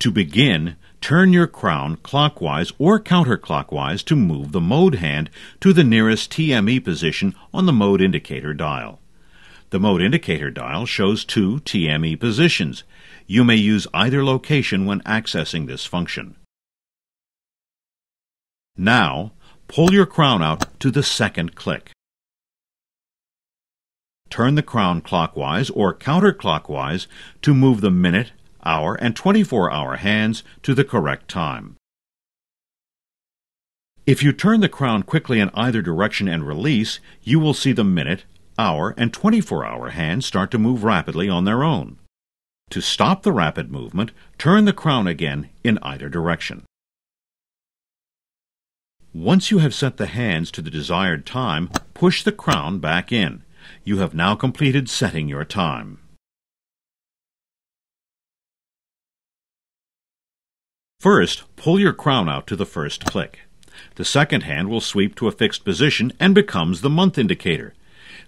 To begin, turn your crown clockwise or counterclockwise to move the mode hand to the nearest TME position on the mode indicator dial. The mode indicator dial shows two TME positions. You may use either location when accessing this function. Now, pull your crown out to the second click. Turn the crown clockwise or counterclockwise to move the minute hour, and 24 hour hands to the correct time. If you turn the crown quickly in either direction and release, you will see the minute, hour, and 24 hour hands start to move rapidly on their own. To stop the rapid movement, turn the crown again in either direction. Once you have set the hands to the desired time, push the crown back in. You have now completed setting your time. First, pull your crown out to the first click. The second hand will sweep to a fixed position and becomes the month indicator.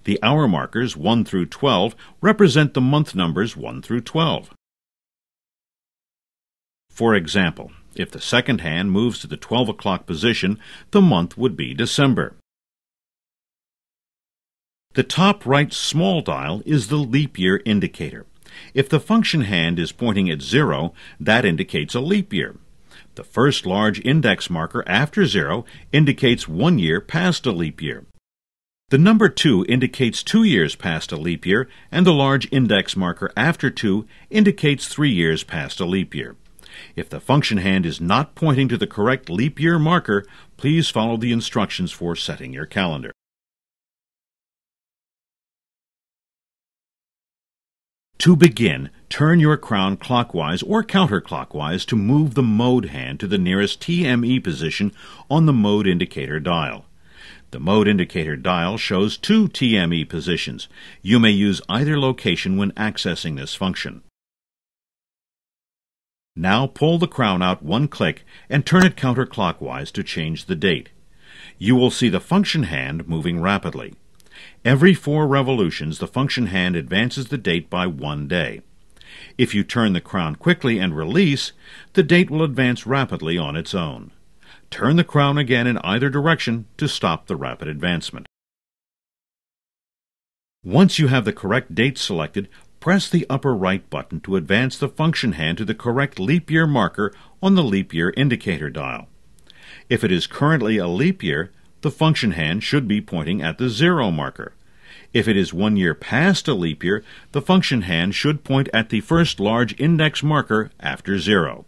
The hour markers 1 through 12 represent the month numbers 1 through 12. For example, if the second hand moves to the 12 o'clock position, the month would be December. The top right small dial is the leap year indicator. If the function hand is pointing at 0, that indicates a leap year. The first large index marker after 0 indicates one year past a leap year. The number 2 indicates two years past a leap year, and the large index marker after 2 indicates three years past a leap year. If the function hand is not pointing to the correct leap year marker, please follow the instructions for setting your calendar. To begin, turn your crown clockwise or counterclockwise to move the mode hand to the nearest TME position on the mode indicator dial. The mode indicator dial shows two TME positions. You may use either location when accessing this function. Now pull the crown out one click and turn it counterclockwise to change the date. You will see the function hand moving rapidly. Every four revolutions, the function hand advances the date by one day. If you turn the crown quickly and release, the date will advance rapidly on its own. Turn the crown again in either direction to stop the rapid advancement. Once you have the correct date selected, press the upper right button to advance the function hand to the correct leap year marker on the leap year indicator dial. If it is currently a leap year, the function hand should be pointing at the zero marker. If it is one year past a leap year, the function hand should point at the first large index marker after zero.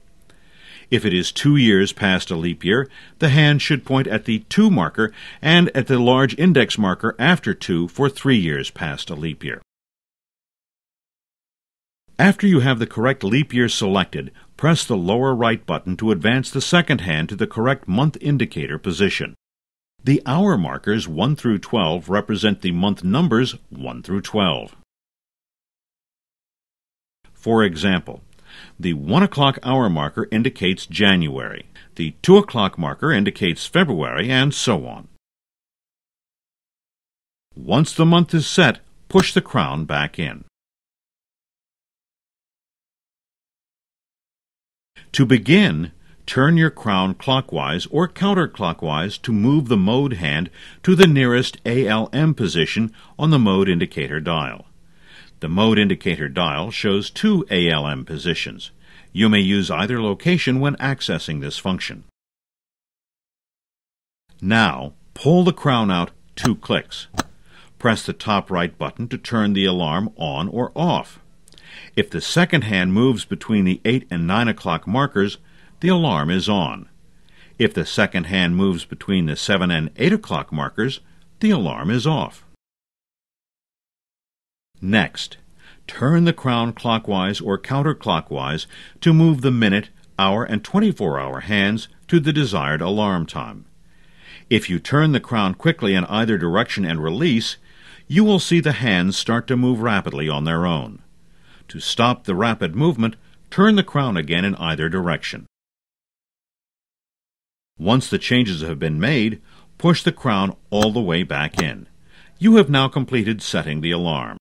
If it is two years past a leap year, the hand should point at the 2 marker and at the large index marker after 2 for three years past a leap year. After you have the correct leap year selected, press the lower right button to advance the second hand to the correct month indicator position. The hour markers 1 through 12 represent the month numbers 1 through 12. For example, the 1 o'clock hour marker indicates January, the 2 o'clock marker indicates February, and so on. Once the month is set, push the crown back in. To begin, Turn your crown clockwise or counterclockwise to move the mode hand to the nearest ALM position on the mode indicator dial. The mode indicator dial shows two ALM positions. You may use either location when accessing this function. Now, pull the crown out two clicks. Press the top right button to turn the alarm on or off. If the second hand moves between the 8 and 9 o'clock markers, the alarm is on. If the second hand moves between the 7 and 8 o'clock markers, the alarm is off. Next, turn the crown clockwise or counterclockwise to move the minute, hour, and 24 hour hands to the desired alarm time. If you turn the crown quickly in either direction and release, you will see the hands start to move rapidly on their own. To stop the rapid movement, turn the crown again in either direction. Once the changes have been made, push the crown all the way back in. You have now completed setting the alarm.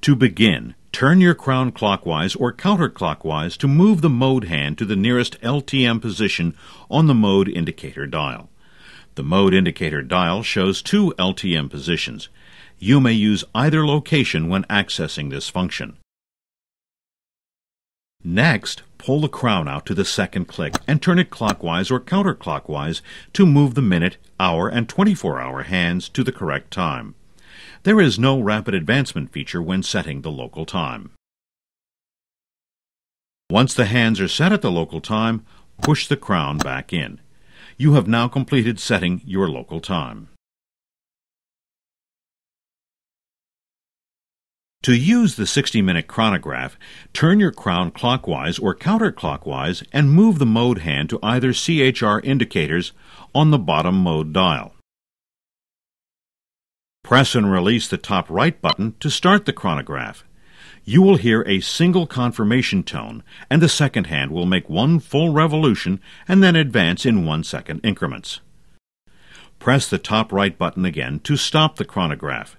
To begin, turn your crown clockwise or counterclockwise to move the mode hand to the nearest LTM position on the mode indicator dial. The mode indicator dial shows two LTM positions. You may use either location when accessing this function. Next, pull the crown out to the second click and turn it clockwise or counterclockwise to move the minute, hour, and 24 hour hands to the correct time. There is no rapid advancement feature when setting the local time. Once the hands are set at the local time, push the crown back in. You have now completed setting your local time. To use the 60 minute chronograph, turn your crown clockwise or counterclockwise and move the mode hand to either CHR indicators on the bottom mode dial. Press and release the top right button to start the chronograph. You will hear a single confirmation tone, and the second hand will make one full revolution and then advance in one second increments. Press the top right button again to stop the chronograph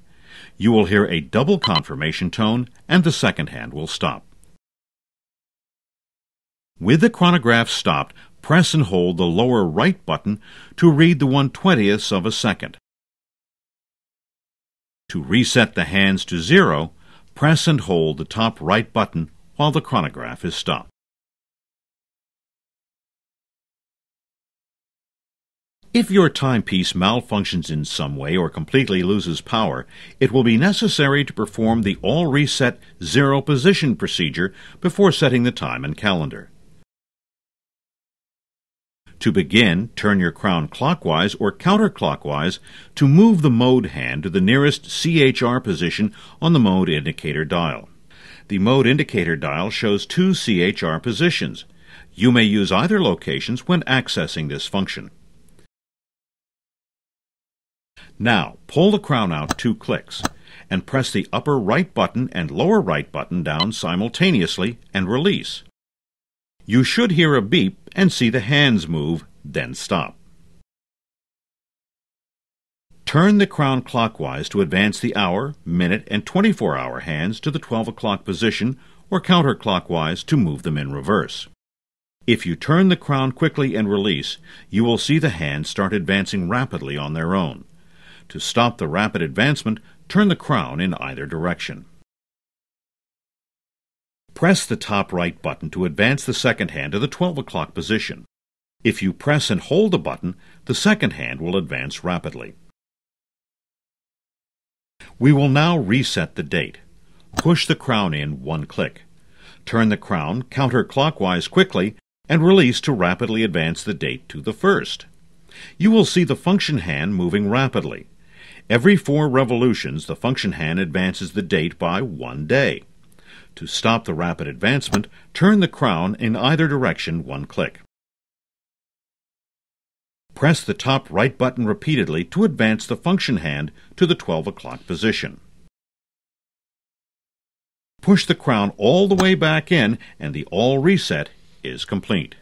you will hear a double confirmation tone and the second hand will stop. With the chronograph stopped, press and hold the lower right button to read the 1/20th of a second. To reset the hands to zero, press and hold the top right button while the chronograph is stopped. If your timepiece malfunctions in some way or completely loses power, it will be necessary to perform the all reset zero position procedure before setting the time and calendar. To begin, turn your crown clockwise or counterclockwise to move the mode hand to the nearest CHR position on the mode indicator dial. The mode indicator dial shows two CHR positions. You may use either locations when accessing this function. Now, pull the crown out two clicks and press the upper right button and lower right button down simultaneously and release. You should hear a beep and see the hands move, then stop. Turn the crown clockwise to advance the hour, minute, and 24 hour hands to the 12 o'clock position or counterclockwise to move them in reverse. If you turn the crown quickly and release, you will see the hands start advancing rapidly on their own to stop the rapid advancement, turn the crown in either direction. Press the top right button to advance the second hand to the 12 o'clock position. If you press and hold the button, the second hand will advance rapidly. We will now reset the date. Push the crown in one click. Turn the crown counterclockwise quickly and release to rapidly advance the date to the first. You will see the function hand moving rapidly. Every four revolutions, the function hand advances the date by one day. To stop the rapid advancement, turn the crown in either direction one click. Press the top right button repeatedly to advance the function hand to the 12 o'clock position. Push the crown all the way back in and the all reset is complete.